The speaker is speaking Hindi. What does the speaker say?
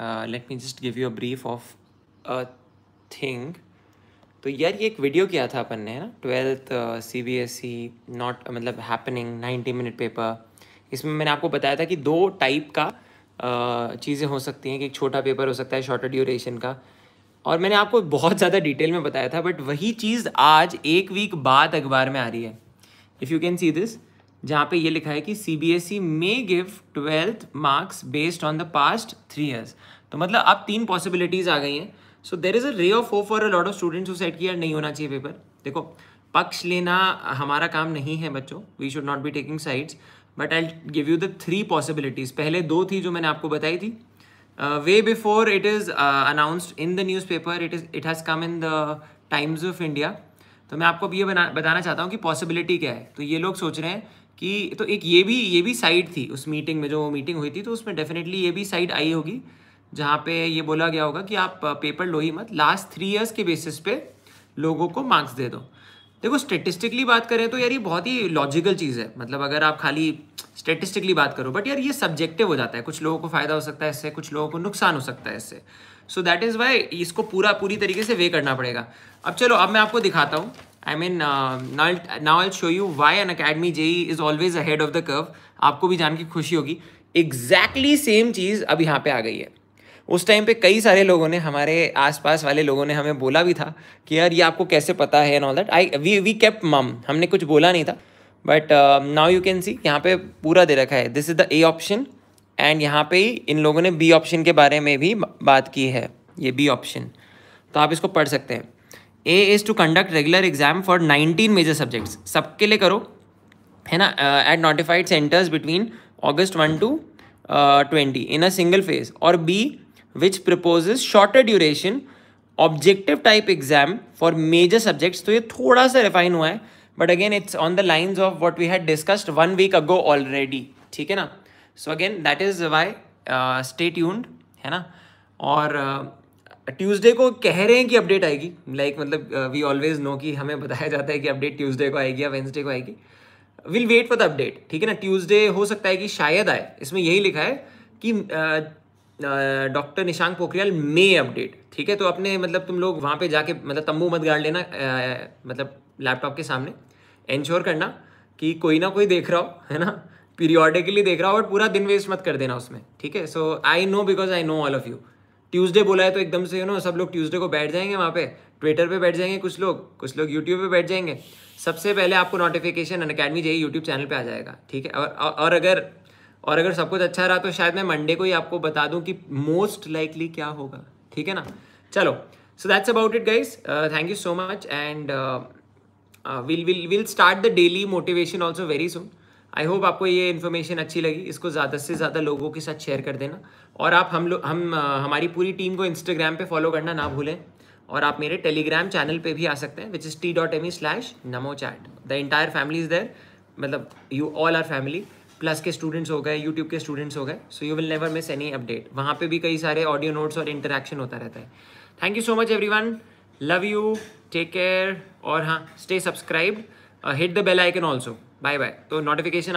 late me just give you a brief of a thing तो यार ये एक वीडियो किया था अपन ने ना twelfth C B S E not मतलब हैपनिंग नाइन्टी मिनट पेपर इसमें मैंने आपको बताया था कि दो टाइप का uh, चीज़ें हो सकती हैं कि एक छोटा पेपर हो सकता है शॉर्टर ड्यूरेशन का और मैंने आपको बहुत ज़्यादा डिटेल में बताया था बट वही चीज़ आज एक वीक बाद अखबार में आ रही है if you can see this जहाँ पे ये लिखा है कि C B S E may give twelfth marks based on the past three years तो मतलब अब तीन पॉसिबिलिटीज़ आ गई हैं सो देर is a ray of hope for a lot of students set किया नहीं होना चाहिए पेपर देखो पक्ष लेना हमारा काम नहीं है बच्चों we should not be taking sides but I give you the three possibilities पहले दो थी जो मैंने आपको बताई थी way before it is announced in the newspaper it is it has come in the Times of India तो मैं आपको अब ये बना बताना चाहता हूँ कि पॉसिबिलिटी क्या है तो ये लोग सोच रहे हैं कि तो एक ये भी ये भी साइड थी उस मीटिंग में जो मीटिंग हुई थी तो उसमें डेफिनेटली ये भी साइड आई होगी जहाँ पे ये बोला गया होगा कि आप पेपर लो ही मत लास्ट थ्री इयर्स के बेसिस पे लोगों को मार्क्स दे दो देखो स्टेटिस्टिकली बात करें तो यार ये बहुत ही लॉजिकल चीज़ है मतलब अगर आप खाली स्टेटिस्टिकली बात करो बट यार ये सब्जेक्टिव हो जाता है कुछ लोगों को फ़ायदा हो सकता है इससे कुछ लोगों को नुकसान हो सकता है इससे सो दैट इज़ वाई इसको पूरा पूरी तरीके से वे करना पड़ेगा अब चलो अब मैं आपको दिखाता हूँ I mean now I show you why Unacademy जे is always head of the curve आपको भी जान के खुशी होगी एग्जैक्टली सेम चीज़ अब यहाँ पे आ गई है उस टाइम पे कई सारे लोगों ने हमारे आसपास वाले लोगों ने हमें बोला भी था कि यार ये आपको कैसे पता है and all that I we we kept mum हमने कुछ बोला नहीं था but now you can see यहाँ पे पूरा दे रखा है this is the A option and यहाँ पे ही इन लोगों ने बी ऑप्शन के बारे में भी बात की है ये बी ऑप्शन तो आप इसको पढ़ सकते हैं A is to conduct regular exam for nineteen major subjects सबके लिए करो है ना at notified centres between August one to twenty in a single phase और B which proposes shorter duration objective type exam for major subjects तो ये थोड़ा सा रिफाइन हुआ है but again it's on the lines of what we had discussed one week ago already ठीक है ना so again that is why stay यून है ना और uh, ट्यूसडे को कह रहे हैं कि अपडेट आएगी लाइक like, मतलब वी ऑलवेज नो कि हमें बताया जाता है कि अपडेट ट्यूसडे को आएगी या वेंसडे को आएगी will wait for the update ठीक है ना ट्यूसडे हो सकता है कि शायद आए इसमें यही लिखा है कि doctor uh, uh, Nishank Pokhriyal may update ठीक है तो अपने मतलब तुम लोग वहाँ पे जाके मतलब तंबू मत गाड़ लेना आ, uh, मतलब लैपटॉप के सामने इंश्योर करना कि कोई ना कोई देख रहा हो है ना पीरियोडिकली देख रहा हो और पूरा दिन वेस्ट मत कर देना उसमें ठीक है so I know because I know all of you Tuesday बोला है तो एकदम से यू नो सब लोग ट्यूसडे को बैठ जाएंगे वहाँ पे ट्विटर पे बैठ जाएंगे कुछ लोग कुछ लोग यूट्यूब पे बैठ जाएंगे सबसे पहले आपको नोटिफिकेशन अन अकेडमी जाइए यूट्यूब चैनल पे आ जाएगा ठीक है और और अगर और अगर सब कुछ अच्छा रहा तो शायद मैं मंडे को ही आपको बता दूं कि मोस्ट लाइकली क्या होगा ठीक है ना चलो so that's about it guys thank you so much and will will will start the daily motivation also very soon I hope आपको ये इन्फॉर्मेशन अच्छी लगी इसको ज़्यादा से ज़्यादा लोगों के साथ शेयर कर देना और आप हम लोग हम हमारी पूरी टीम को इंस्टाग्राम पे फॉलो करना ना भूलें और आप मेरे टेलीग्राम चैनल पे भी आ सकते हैं which is T dot M E slash Namo chat the entire family is there मतलब you all are family plus के स्टूडेंट्स हो गए यूट्यूब के स्टूडेंट्स हो गए so you will never miss any update वहाँ पे भी कई सारे ऑडियो नोट्स और इंटरेक्शन होता रहता है thank you so much everyone love you take care और हाँ stay subscribe hit the bell icon also bye bye तो नोटिफिकेशन